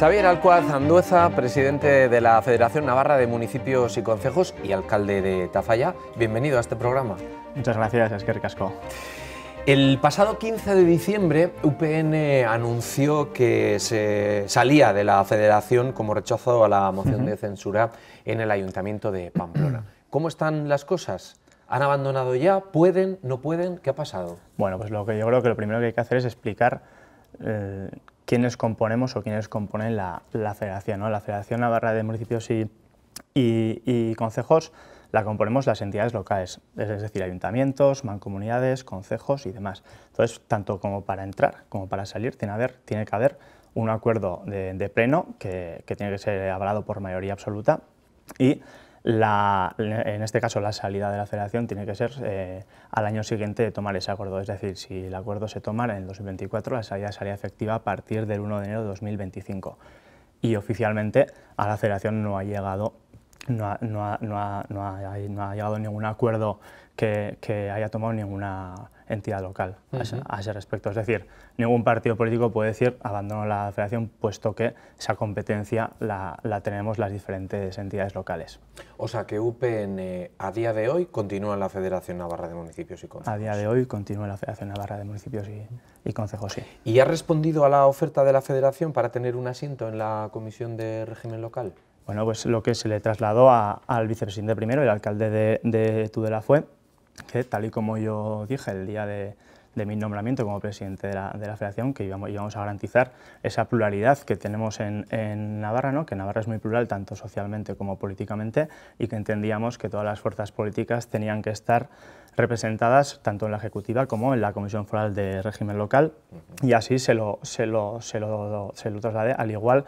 Xavier Alcuaz Andueza, presidente de la Federación Navarra de Municipios y Concejos y alcalde de Tafalla, bienvenido a este programa. Muchas gracias, Esquer Casco. El pasado 15 de diciembre, UPN anunció que se salía de la federación como rechazo a la moción de censura en el ayuntamiento de Pamplona. ¿Cómo están las cosas? ¿Han abandonado ya? ¿Pueden? ¿No pueden? ¿Qué ha pasado? Bueno, pues lo que yo creo que lo primero que hay que hacer es explicar eh, quienes componemos o quienes componen la, federación. La Federación Navarra de Municipios y, y, Concejos la componemos las entidades locales, es decir, ayuntamientos, mancomunidades, concejos y demás. Entonces, tanto como para entrar como para salir, tiene, haber, tiene que haber un acuerdo de, pleno que, tiene que ser hablado por mayoría absoluta y la, en este caso la salida de la federación tiene que ser eh, al año siguiente de tomar ese acuerdo, es decir, si el acuerdo se toma en el 2024, la salida sería efectiva a partir del 1 de enero de 2025 y oficialmente a la federación no ha llegado no ha, llegado ningún acuerdo que, que haya tomado ninguna entidad local a, ese respecto. Es decir, ningún partido político puede decir abandono la federación, puesto que esa competencia la, tenemos las diferentes entidades locales. O sea que UPN eh, a día de hoy continúa en la Federación Navarra de Municipios y Concejos. A día de hoy continúa en la Federación Navarra de Municipios y, y Concejos, sí. ¿Y ha respondido a la oferta de la Federación para tener un asiento en la Comisión de Régimen Local? Bueno, pues lo que se le trasladó al vicepresidente primero, el alcalde de, de Tudela fue, que tal y como yo dije el día de, mi nombramiento como presidente de la, federación, que íbamos, íbamos, a garantizar esa pluralidad que tenemos en, Navarra, ¿no? que Navarra es muy plural tanto socialmente como políticamente y que entendíamos que todas las fuerzas políticas tenían que estar representadas tanto en la Ejecutiva como en la Comisión Foral de Régimen Local y así se lo, se lo, lo, se lo trasladé, al igual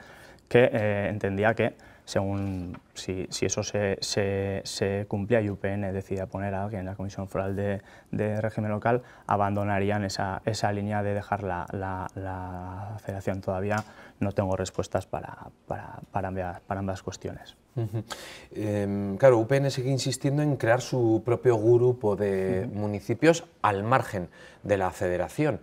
que eh, entendía que según si, eso se, se, cumplía y UPN decide poner a alguien en la Comisión Foral de, Régimen Local, abandonarían esa, esa línea de dejar la, la, federación. Todavía no tengo respuestas para, para, ambas, cuestiones. Em, claro, UPN sigue insistiendo en crear su propio grupo de municipios al margen de la federación.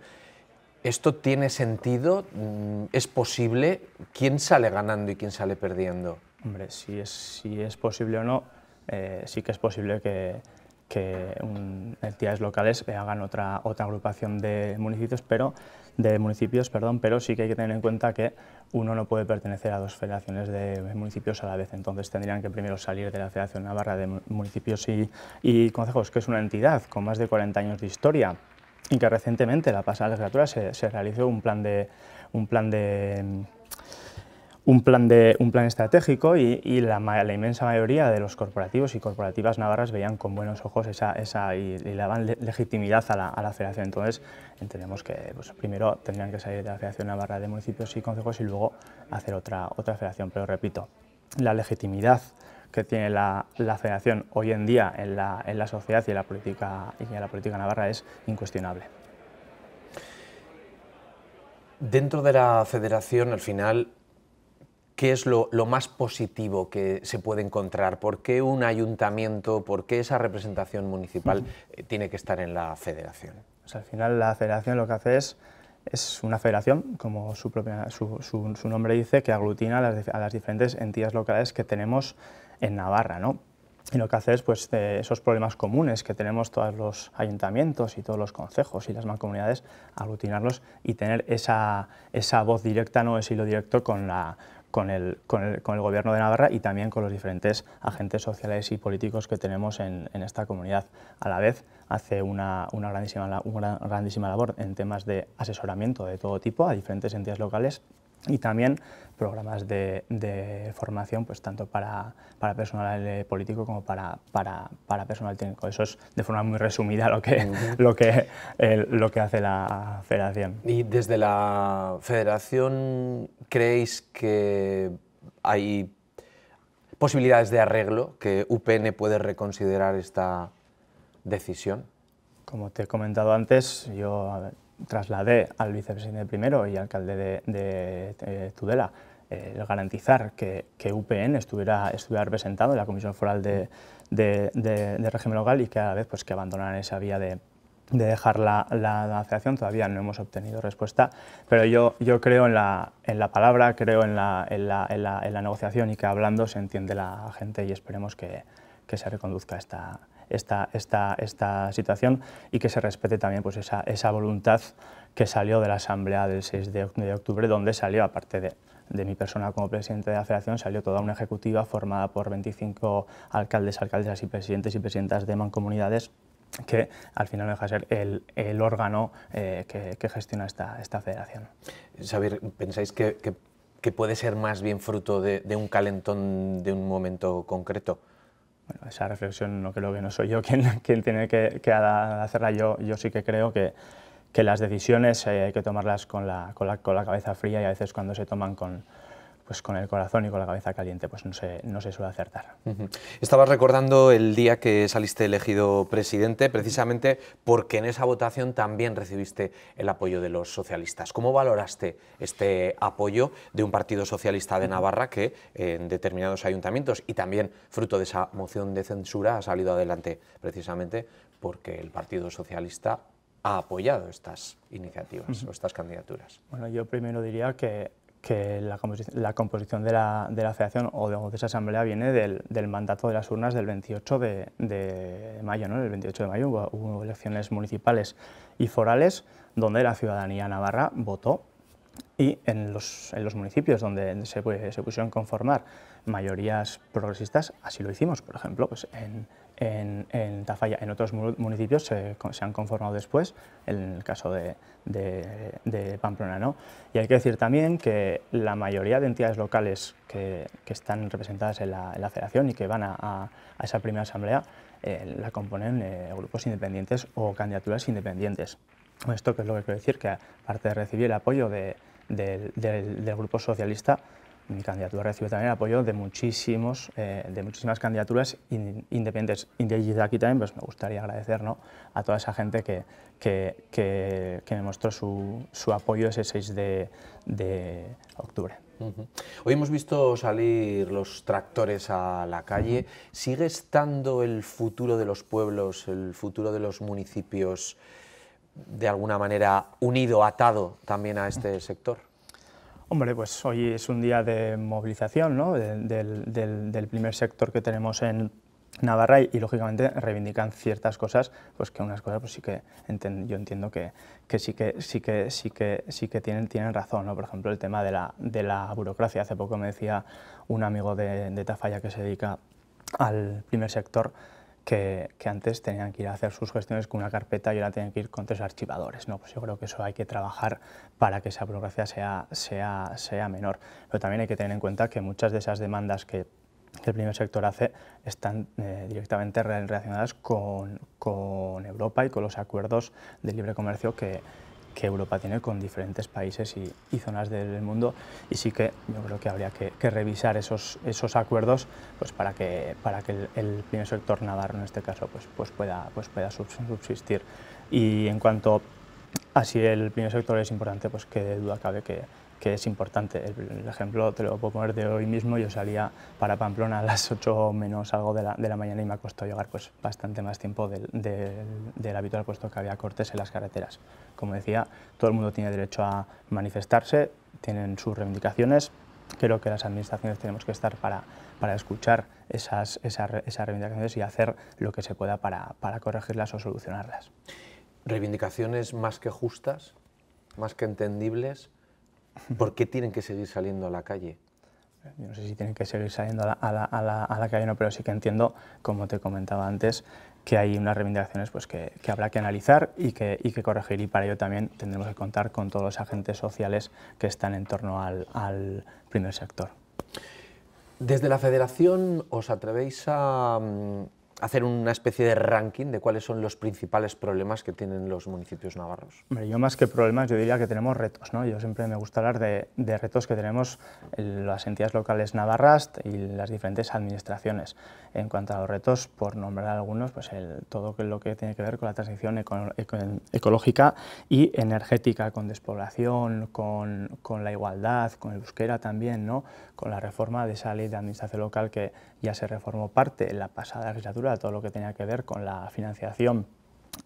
¿Esto tiene sentido? Mm, ¿Es posible? ¿Quién sale ganando y quién sale perdiendo? Hombre, si es, si es posible o no, eh, sí que es posible que, que entidades locales hagan otra, otra agrupación de municipios, pero, de municipios, perdón, pero sí que hay que tener en cuenta que uno no puede pertenecer a dos federaciones de municipios a la vez, entonces tendrían que primero salir de la Federación Navarra de Municipios y, y Consejos, que es una entidad con más de 40 años de historia y que recientemente, la pasada legislatura, se, se realizó un plan de... Un plan de un plan, de, un plan estratégico y, la, inmensa mayoría de los corporativos y corporativas navarras veían con buenos ojos esa, esa y, le daban legitimidad a la, federación. Entonces entendemos que pues, primero tendrían que salir de la Federación Navarra de Municipios y Consejos y luego hacer otra, otra federación. Pero repito, la legitimidad que tiene la, federación hoy en día en la, en la sociedad y la, política, y en la política navarra es incuestionable. Dentro de la federación, al final, qué es lo, más positivo que se puede encontrar, por qué un ayuntamiento, por qué esa representación municipal eh, tiene que estar en la federación. Pues al final la federación lo que hace es, es una federación, como su, nombre dice, que aglutina a las, diferentes entidades locales que tenemos en Navarra. ¿no? Y lo que hace es pues, eh, esos problemas comunes que tenemos todos los ayuntamientos y todos los concejos y las mancomunidades, aglutinarlos y tener esa, esa voz directa, no es hilo directo con la con el, con el, con el Gobierno de Navarra y también con los diferentes agentes sociales y políticos que tenemos en, esta comunidad. A la vez, hace una, grandísima, una grandísima labor en temas de asesoramiento de todo tipo a diferentes entidades locales y también programas de, formación, pues tanto para, personal eh, político como para, para, para, personal técnico. Eso es de forma muy resumida lo que, lo que, lo que hace la federación. ¿Y desde la federación creéis que hay posibilidades de arreglo, que UPN puede reconsiderar esta decisión? Como te he comentado antes, yo trasladé al vicepresidente primero y alcalde de, eh, Tudela eh, el garantizar que, UPN estuviera, estuviera representado en la Comisión Foral de, de, Régimen Local y que a la vez pues, que abandonaran esa vía de, dejar la, la, Todavía no hemos obtenido respuesta, pero yo, yo creo en la, en la palabra, creo en la, en, la, negociación y que hablando se entiende la gente y esperemos que, que se reconduzca esta, esta, esta, esta situación y que se respete también pues, esa, esa voluntad que salió de la Asamblea del 6 de, de octubre, donde salió, aparte de, de mi persona como presidente de la federación salió toda una ejecutiva formada por 25 alcaldes, alcaldesas y presidentes y presidentas de mancomunidades que al final deja de ser el, el órgano eh, que, que, gestiona esta, esta federación. Xavier, ¿pensáis que, que, puede ser más bien fruto de, de un calentón de un momento concreto? esa reflexión no creo que no soy yo quien, tiene que, hacerla. Yo, yo sí que creo que, las decisiones eh, hay que tomarlas con la cabeza fría y a veces cuando se toman con, pues con el corazón y con la cabeza caliente, pues no se, no suele acertar. Estabas recordando el día que saliste elegido presidente, precisamente porque en esa votación también recibiste el apoyo de los socialistas. ¿Cómo valoraste este apoyo de un partido socialista de Navarra que en determinados ayuntamientos y también fruto de esa moción de censura ha salido adelante precisamente porque el Partido Socialista ha apoyado estas iniciativas o estas candidaturas? Bueno, yo primero diría que que la, composición de la, de la, federación o de, esa asamblea viene del, mandato de las urnas del 28 de, mayo. ¿no? El 28 de mayo hubo, elecciones municipales y forales donde la ciudadanía navarra votó y en los, en los municipios donde se, pusieron se, conformar mayorías progresistas, así lo hicimos, por ejemplo, pues en, en, en Tafalla, en otros municipios se, han conformado después, en el caso de, Pamplona. ¿no? Y hay que decir también que la mayoría de entidades locales que, que están representadas en la, federación y que van a, a, esa primera asamblea eh, la componen eh, grupos independientes o candidaturas independientes. Esto que es lo que quiero decir, que aparte de recibir el apoyo del, Grupo Socialista, mi candidatura recibe también el apoyo de, muchísimos, eh, de muchísimas candidaturas independientes. Y aquí también pues, me gustaría agradecer a toda esa gente que, que, me mostró su, apoyo ese 6 de, octubre. Hoy hemos visto salir los tractores a la calle. ¿Sigue estando el futuro de los pueblos, el futuro de los municipios? de alguna manera unido, atado también a este sector? Hombre, pues hoy es un día de movilización del, primer sector que tenemos en, Navarra y, lógicamente reivindican ciertas cosas, pues que unas cosas pues sí que yo entiendo que, sí que sí que sí que sí que tienen tienen razón, ¿no? Por ejemplo, el tema de la, burocracia. Hace poco me decía un amigo de, de Tafalla que se dedica al primer sector que, antes tenían que ir a hacer sus gestiones con una carpeta y ahora tienen que ir con tres archivadores. ¿no? Pues yo creo que eso hay que trabajar para que esa burocracia sea, sea, sea menor. Pero también hay que tener en cuenta que muchas de esas demandas que el primer sector hace están eh, directamente relacionadas con, con Europa y con los acuerdos de libre comercio que, que Europa tiene con diferentes países y, zonas del mundo y sí que yo creo que habría que, revisar esos, esos acuerdos pues para que, para que el, primer sector navarro en este caso pues, pues pueda, pues pueda subsistir. Y en cuanto a si el primer sector es importante, pues que de duda cabe que, que es importante. El, ejemplo te lo puedo poner de hoy mismo, yo salía para Pamplona a las 8 menos algo de la, de la mañana y me ha costado llegar pues, bastante más tiempo del, del, del, habitual, puesto que había cortes en las carreteras. Como decía, todo el mundo tiene derecho a manifestarse, tienen sus reivindicaciones, creo que las administraciones tenemos que estar para, para escuchar esas, esas, reivindicaciones y hacer lo que se pueda para, para corregirlas o solucionarlas. Reivindicaciones más que justas, más que entendibles, ¿Por qué tienen que seguir saliendo a la calle? Yo no sé si tienen que seguir saliendo a la, a la, calle no, pero sí que entiendo, como te comentaba antes, que hay unas reivindicaciones pues, que, habrá que analizar y que, que, corregir y para ello también tendremos que contar con todos los agentes sociales que están en torno al primer sector. Desde la federación os atrevéis a mm, hacer una especie de ranking de cuáles son los principales problemas que tienen los municipios navarros. yo más que problemas, yo diría que tenemos retos. ¿no? Yo siempre me gusta hablar de, retos que tenemos las entidades locales navarras y las diferentes administraciones. En cuanto a los retos, por nombrar algunos, pues el, todo lo que tiene que ver con la transición ecológica y energética, con despoblación, con, la igualdad, con el busquera también, ¿no? con la reforma de esa ley de administración local que ya se reformó parte en la pasada legislatura todo lo que tenía que ver con la financiación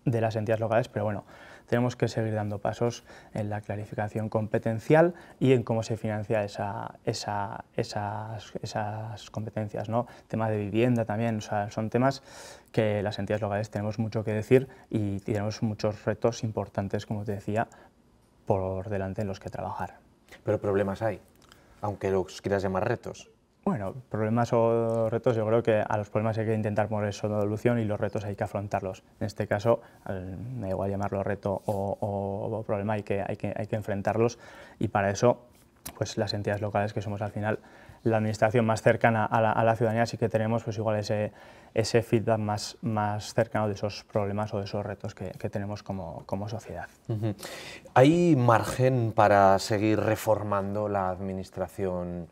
de las entidades locales, pero bueno, tenemos que seguir dando pasos en la clarificación competencial y en cómo se financia esa, esa, esas, esas, competencias. ¿no? Tema de vivienda también, o sea, son temas que las entidades locales tenemos mucho que decir y tenemos muchos retos importantes, como te decía, por delante en los que trabajar. Pero problemas hay, aunque los quieras llamar retos. Bueno, problemas o retos, yo creo que a los problemas hay que intentar poner solución y los retos hay que afrontarlos. En este caso, me igual llamarlo reto o, problema, hay que, hay, que, hay que enfrentarlos y para eso pues las entidades locales que somos al final la administración más cercana a la, ciudadanía, sí que tenemos pues igual ese, ese feedback más, más cercano de esos problemas o de esos retos que, tenemos como, sociedad. ¿Hay margen para seguir reformando la administración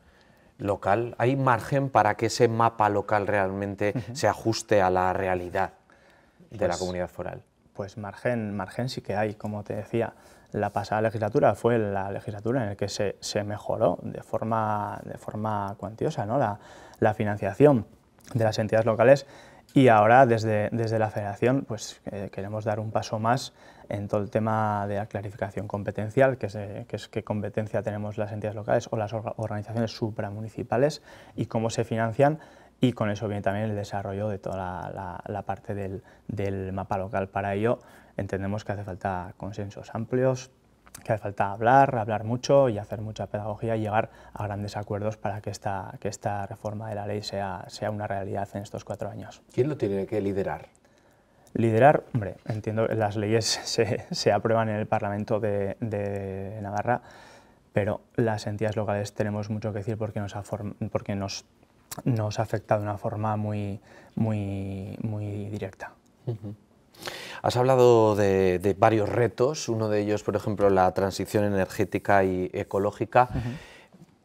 local, ¿hay margen para que ese mapa local realmente se ajuste a la realidad de la pues comunidad foral? Pues margen, margen sí que hay, como te decía. La pasada legislatura fue la legislatura en la que se, mejoró de forma, de forma cuantiosa ¿no? la, la financiación de las entidades locales y ahora desde, desde la federación pues, eh, queremos dar un paso más en todo el tema de la clarificación competencial, que es, eh, qué competencia tenemos las entidades locales o las organizaciones supramunicipales y cómo se financian y con eso viene también el desarrollo de toda la, parte del, del mapa local. Para ello entendemos que hace falta consensos amplios, que hace falta hablar, hablar mucho y hacer mucha pedagogía y llegar a grandes acuerdos para que esta, que esta reforma de la ley sea, sea una realidad en estos cuatro años. ¿Quién lo tiene que liderar? Liderar, hombre, entiendo que las leyes se, se, aprueban en el Parlamento de, Navarra, pero las entidades locales tenemos mucho que decir porque nos ha, porque nos, nos afecta de una forma muy, muy, muy directa. Has hablado de, varios retos, uno de ellos, por ejemplo, la transición energética y ecológica.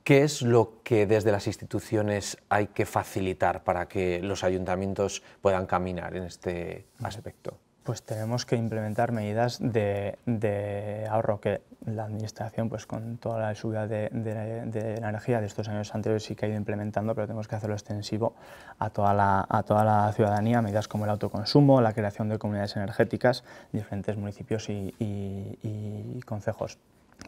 ¿Qué es lo que desde las instituciones hay que facilitar para que los ayuntamientos puedan caminar en este aspecto? Pues tenemos que implementar medidas de, ahorro que la Administración, pues con toda la subida de, la energía de estos años anteriores sí que ha ido implementando, pero tenemos que hacerlo extensivo a toda la, a toda la ciudadanía, medidas como el autoconsumo, la creación de comunidades energéticas, diferentes municipios y, y, y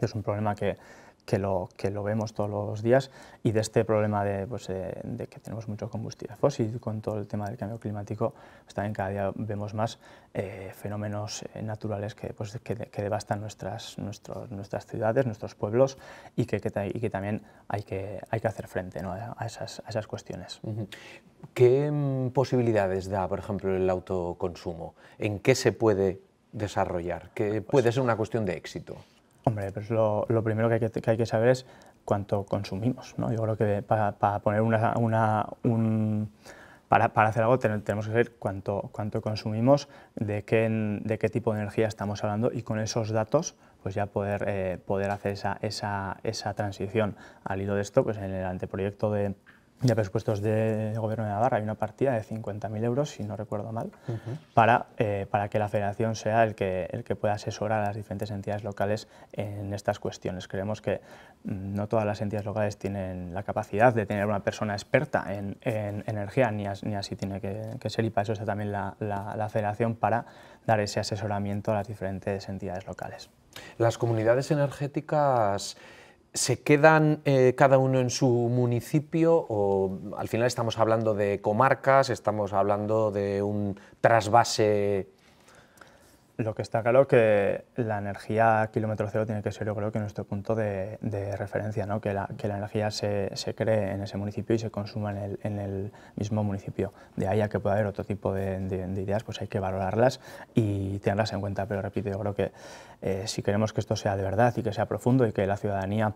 Es un problema que que lo, que lo vemos todos los días y de este problema de, pues, eh, de que tenemos mucho combustible fósil con todo el tema del cambio climático, pues también cada día vemos más eh, fenómenos eh, naturales que, pues, que, que devastan nuestras, nuestras ciudades, nuestros pueblos y que, que, y que también hay que, hay que hacer frente ¿no? a, esas, a, esas, cuestiones. ¿Qué mm, posibilidades da, por ejemplo, el autoconsumo? ¿En qué se puede desarrollar? ¿Qué pues puede ser una cuestión de éxito? Hombre, pues lo, primero que hay que, saber es cuánto consumimos. ¿no? Yo creo que para, poner una, para, hacer algo tenemos que saber cuánto, cuánto consumimos, de qué, tipo de energía estamos hablando y con esos datos pues ya poder, eh, hacer esa, transición. Al hilo de esto, pues en el anteproyecto de, de presupuestos de Gobierno de Navarra hay una partida de 50.000 euros, si no recuerdo mal, para, eh, para que la federación sea el que, que pueda asesorar a las diferentes entidades locales en estas cuestiones. Creemos que mm, no todas las entidades locales tienen la capacidad de tener una persona experta en, energía, ni, así tiene que, ser, y para eso está también la, la federación para dar ese asesoramiento a las diferentes entidades locales. Las comunidades energéticas... ¿Se quedan eh, cada uno en su municipio o al final estamos hablando de comarcas, estamos hablando de un trasvase lo que está claro es que la energía kilómetro cero tiene que ser, yo creo que nuestro punto de, referencia, ¿no? que, la, energía se, cree en ese municipio y se consuma en el, mismo municipio. De ahí a que pueda haber otro tipo de, ideas, pues hay que valorarlas y tenerlas en cuenta. Pero repito, yo creo que eh, si queremos que esto sea de verdad y que sea profundo y que la ciudadanía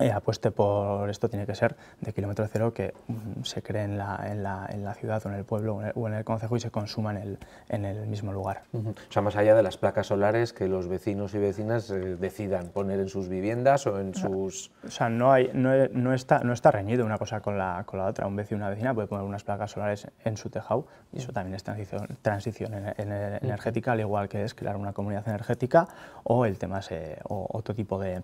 eh, apueste por esto tiene que ser de kilómetro cero que mm, se cree en la, en, la, en la, ciudad o en el pueblo o en el, concejo y se consuma en el, en el mismo lugar. O sea, más allá de las placas solares que los vecinos y vecinas eh, decidan poner en sus viviendas o en sus... O sea, no, hay, no, está, no está reñido una cosa con la, con la otra. Un vecino y una vecina puede poner unas placas solares en su tejado y eso también es transición, energética, al igual que es crear una comunidad energética o el tema o otro tipo de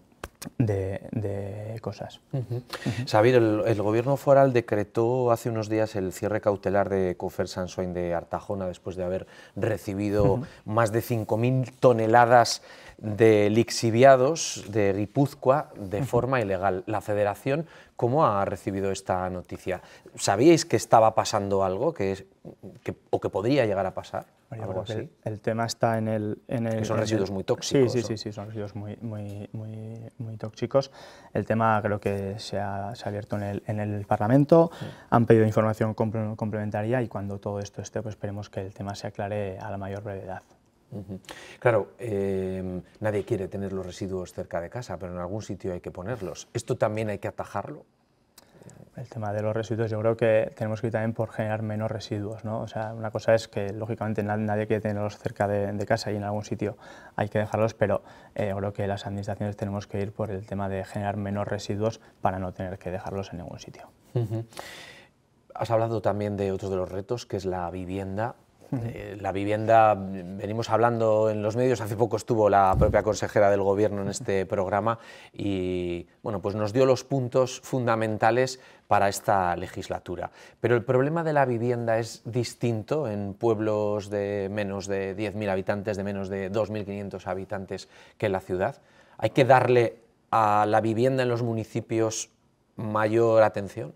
de, cosas. el, gobierno foral decretó hace unos días el cierre cautelar de Cofer Sansoin de Artajona después de haber recibido más de 5.000 toneladas de lixiviados de Guipúzcoa de forma ilegal. La federación, ¿cómo ha recibido esta noticia? ¿Sabíais que estaba pasando algo que, es, o que podría llegar a pasar? algo así? El, tema está en el... En son residuos muy tóxicos. Sí, sí, sí, son residuos muy, muy, muy, muy tóxicos. El tema creo que se ha, abierto en el, en el Parlamento, han pedido información complementaria y cuando todo esto esté, pues esperemos que el tema se aclare a la mayor brevedad. Claro, em, nadie quiere tener los residuos cerca de casa, pero en algún sitio hay que ponerlos. ¿Esto también hay que atajarlo? El tema de los residuos, yo creo que tenemos que ir también por generar menos residuos. O sea, una cosa es que, lógicamente, nadie quiere tenerlos cerca de, casa y en algún sitio hay que dejarlos, pero eh, yo creo que las administraciones tenemos que ir por el tema de generar menos residuos para no tener que dejarlos en ningún sitio. Has hablado también de otro de los retos, que es la vivienda eh, la vivienda, venimos hablando en los medios, hace poco estuvo la propia consejera del Gobierno en este programa y bueno, pues nos dio los puntos fundamentales para esta legislatura. Pero el problema de la vivienda es distinto en pueblos de menos de 10.000 habitantes, de menos de 2.500 habitantes que en la ciudad. Hay que darle a la vivienda en los municipios mayor atención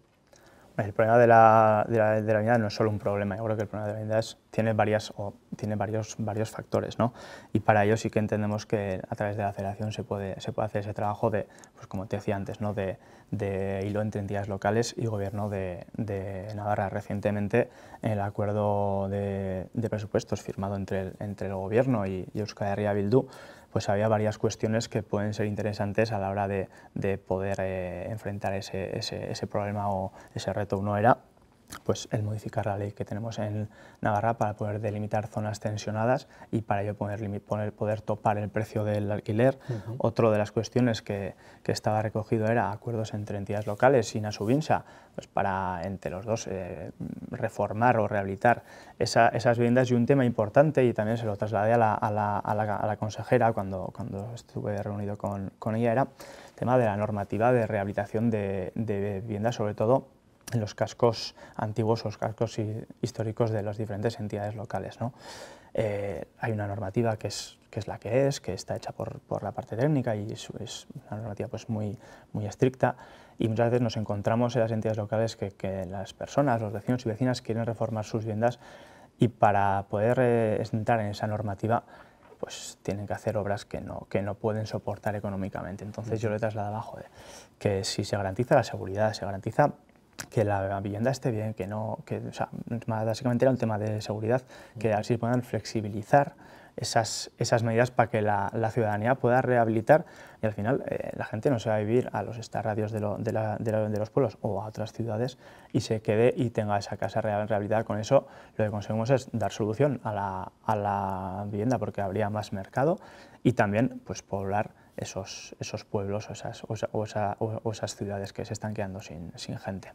el problema de la, de, la, de la unidad no es solo un problema, yo creo que el problema de la unidad tiene, varias, o, tiene varios, varios factores, ¿no? Y para ello sí que entendemos que a través de la aceleración se puede, se puede hacer ese trabajo de, pues como te decía antes, ¿no? de, de hilo entre entidades locales y gobierno de, de Navarra. Recientemente el acuerdo de, de, presupuestos firmado entre el, entre el gobierno y, Euskadi Arria pues había varias cuestiones que pueden ser interesantes a la hora de, poder eh, enfrentar ese, ese, ese, problema o ese reto. Uno era pues el modificar la ley que tenemos en Navarra para poder delimitar zonas tensionadas y para ello poder, poder topar el precio del alquiler. Otro de las cuestiones que, estaba recogido era acuerdos entre entidades locales, y Subinsa, pues para entre los dos eh, reformar o rehabilitar esas viviendas y un tema importante y también se lo trasladé a la, consejera cuando, cuando estuve reunido con, ella era el tema de la normativa de rehabilitación de viviendas, sobre todo los cascos antiguos, los cascos históricos de las diferentes entidades locales. ¿no? Eh, hay una normativa que es, que es la que es, que está hecha por, por la parte técnica y es, una normativa pues muy, muy estricta y muchas veces nos encontramos en las entidades locales que, que las personas, los vecinos y vecinas quieren reformar sus viviendas y para poder eh, entrar en esa normativa pues tienen que hacer obras que no, que no pueden soportar económicamente. Entonces yo le trasladaba, abajo que si se garantiza la seguridad, se garantiza que la vivienda esté bien, que no, que, básicamente era un tema de seguridad, que así puedan flexibilizar esas, esas medidas para que la, ciudadanía pueda rehabilitar y al final eh, la gente no se va a vivir a los estadios de, de, los pueblos o a otras ciudades y se quede y tenga esa casa rehabilitada. Con eso lo que conseguimos es dar solución a la, a la vivienda porque habría más mercado y también pues poblar esos, pueblos o esas, o, esas, ciudades que se están quedando sin, gente.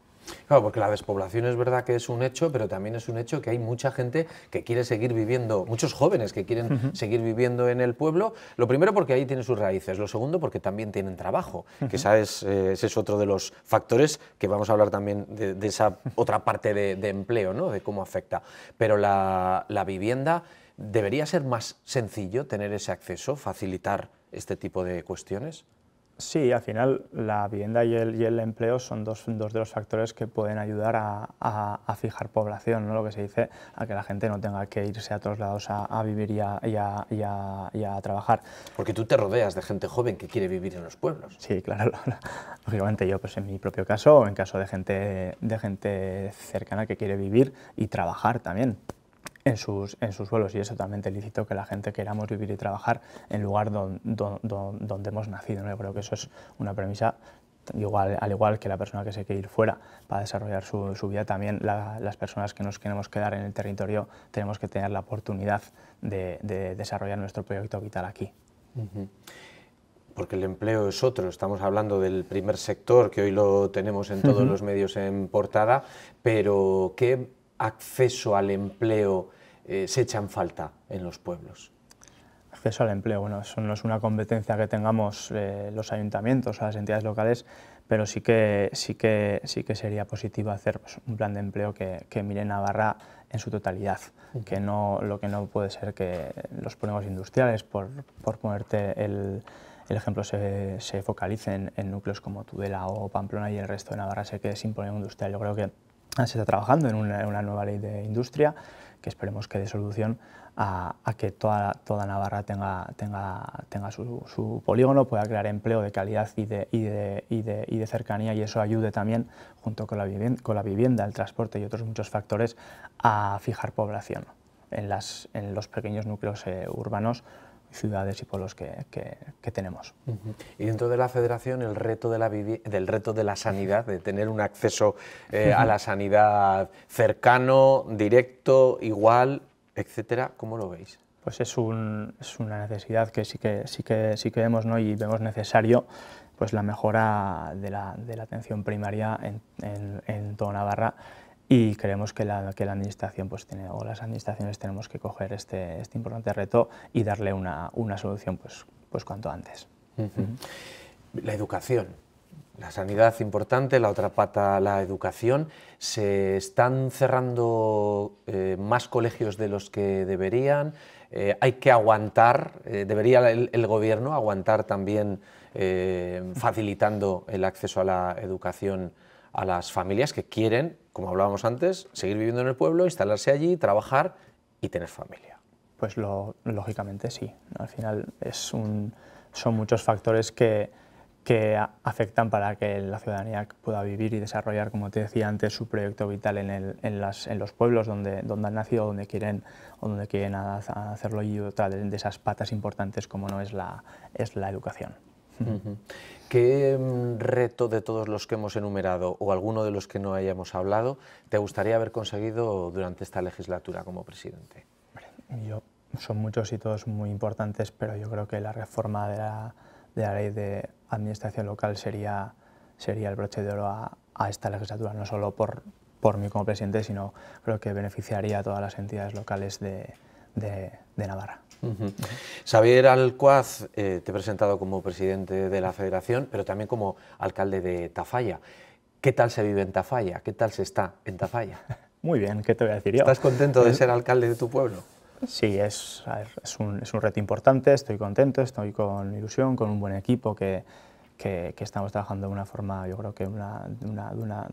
Claro, porque la despoblación es verdad que es un hecho, pero también es un hecho que hay mucha gente que quiere seguir viviendo, muchos jóvenes que quieren seguir viviendo en el pueblo. Lo primero porque ahí tienen sus raíces, lo segundo porque también tienen trabajo, que eh, ese es otro de los factores que vamos a hablar también de, esa otra parte de, empleo, de cómo afecta. Pero la vivienda debería ser más sencillo tener ese acceso, facilitar este tipo de cuestiones? Sí, al final la vivienda y el, empleo son dos, de los factores que pueden ayudar a, fijar población, ¿no? lo que se dice, a que la gente no tenga que irse a todos lados a, vivir y, y, a, trabajar. Porque tú te rodeas de gente joven que quiere vivir en los pueblos. Sí, claro, lógicamente yo pues en mi propio caso o en caso de gente, de gente cercana que quiere vivir y trabajar también en sus, en sus suelos y es totalmente lícito que la gente queramos vivir y trabajar en el lugar donde hemos nacido. Yo creo que eso es una premisa igual, al igual que la persona que se quiere ir fuera para desarrollar su, vida, también las personas que nos queremos quedar en el territorio tenemos que tener la oportunidad de, desarrollar nuestro proyecto vital aquí. Porque el empleo es otro, estamos hablando del primer sector que hoy lo tenemos en todos los medios en portada, pero ¿qué acceso al empleo eh, se echan falta en los pueblos? Acceso al empleo, bueno, eso no es una competencia que tengamos eh, los ayuntamientos o las entidades locales, pero sí que, sí que, sí que sería positivo hacer pues, un plan de empleo que, mire Navarra en su totalidad, que no, lo que no puede ser que los ponemos industriales, por, por ponerte el, el ejemplo, se, se focalicen en, núcleos como Tudela o Pamplona y el resto de Navarra se quede sin poner industrial. Yo creo que se está trabajando en una nueva ley de industria que esperemos que dé solución a, que toda, toda Navarra tenga, su, polígono, pueda crear empleo de calidad y de, cercanía y eso ayude también, junto con la, vivienda, con la vivienda, el transporte y otros muchos factores, a fijar población en, los pequeños núcleos eh, urbanos ciudades y pueblos que, que, tenemos. Y dentro de la federación el reto de la del reto de la sanidad, de tener un acceso eh, a la sanidad cercano, directo, igual, etcétera, ¿cómo lo veis? Pues es, un, es una necesidad que sí que, sí que, sí que vemos ¿no? y vemos necesario pues la mejora de la, atención primaria en, en, en toda Navarra y creemos que la, que la administración pues tiene, o las administraciones tenemos que coger este, este importante reto y darle una, solución pues, pues cuanto antes. La educación, la sanidad importante, la otra pata la educación. ¿Se están cerrando eh, más colegios de los que deberían? Eh, ¿Hay que aguantar? Eh, ¿Debería el, gobierno aguantar también facilitando el acceso a la educación? a las familias que quieren, como hablábamos antes, seguir viviendo en el pueblo, instalarse allí, trabajar y tener familia. Pues lógicamente sí. Al final son muchos factores que, afectan para que la ciudadanía pueda vivir y desarrollar, como te decía antes, su proyecto vital en, los pueblos donde, donde han nacido, donde quieren, o donde quieren hacerlo y otra de esas patas importantes como no es la, es la educación. ¿Qué mm, reto de todos los que hemos enumerado o alguno de los que no hayamos hablado te gustaría haber conseguido durante esta legislatura como presidente? Yo, son muchos y todos muy importantes, pero yo creo que la reforma de la, de la ley de administración local sería, sería el broche de oro a, esta legislatura, no solo por, por mí como presidente, sino creo que beneficiaría a todas las entidades locales de, de, Navarra. Xavier Alcuaz, eh, te he presentado como presidente de la federación, pero también como alcalde de Tafalla. ¿Qué tal se vive en Tafalla? ¿Qué tal se está en Tafalla? Muy bien, ¿qué te voy a decir yo? ¿Estás contento de ser alcalde de tu pueblo? Sí, es, es, un, es un reto importante, estoy contento, estoy con ilusión, con un buen equipo que, que, estamos trabajando de una forma, yo creo que de, una, una,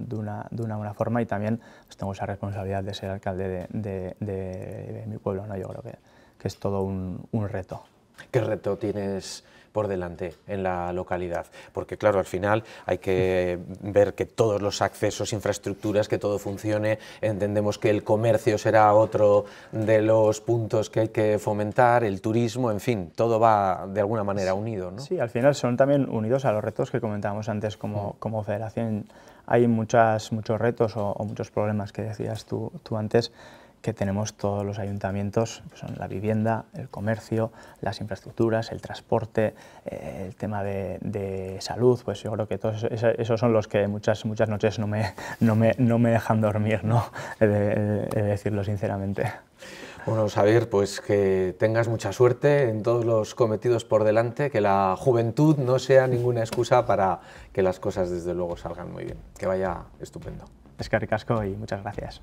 buena forma y también pues, tengo esa responsabilidad de ser alcalde de, mi pueblo, ¿no? yo creo que, es todo un, un reto. ¿Qué reto tienes por delante en la localidad. Porque claro, al final hay que ver que todos los accesos, infraestructuras, que todo funcione. Entendemos que el comercio será otro de los puntos que hay que fomentar, el turismo, en fin, todo va de alguna manera unido. ¿no? Sí, al final son también unidos a los retos que comentábamos antes como, mm. como federación. Hay muchas, muchos retos o, muchos problemas que decías tú, tú antes que tenemos todos los ayuntamientos, son la vivienda, el comercio, las infraestructuras, el transporte, eh, el tema de, salud, pues yo creo que todos esos, son los que muchas, muchas noches no me, no me, dejan dormir, ¿no? He de, decirlo sinceramente. Bueno, Xavier, pues que tengas mucha suerte en todos los cometidos por delante, que la juventud no sea ninguna excusa para que las cosas desde luego salgan muy bien. Que vaya estupendo. Es Carricasco y muchas Gracias.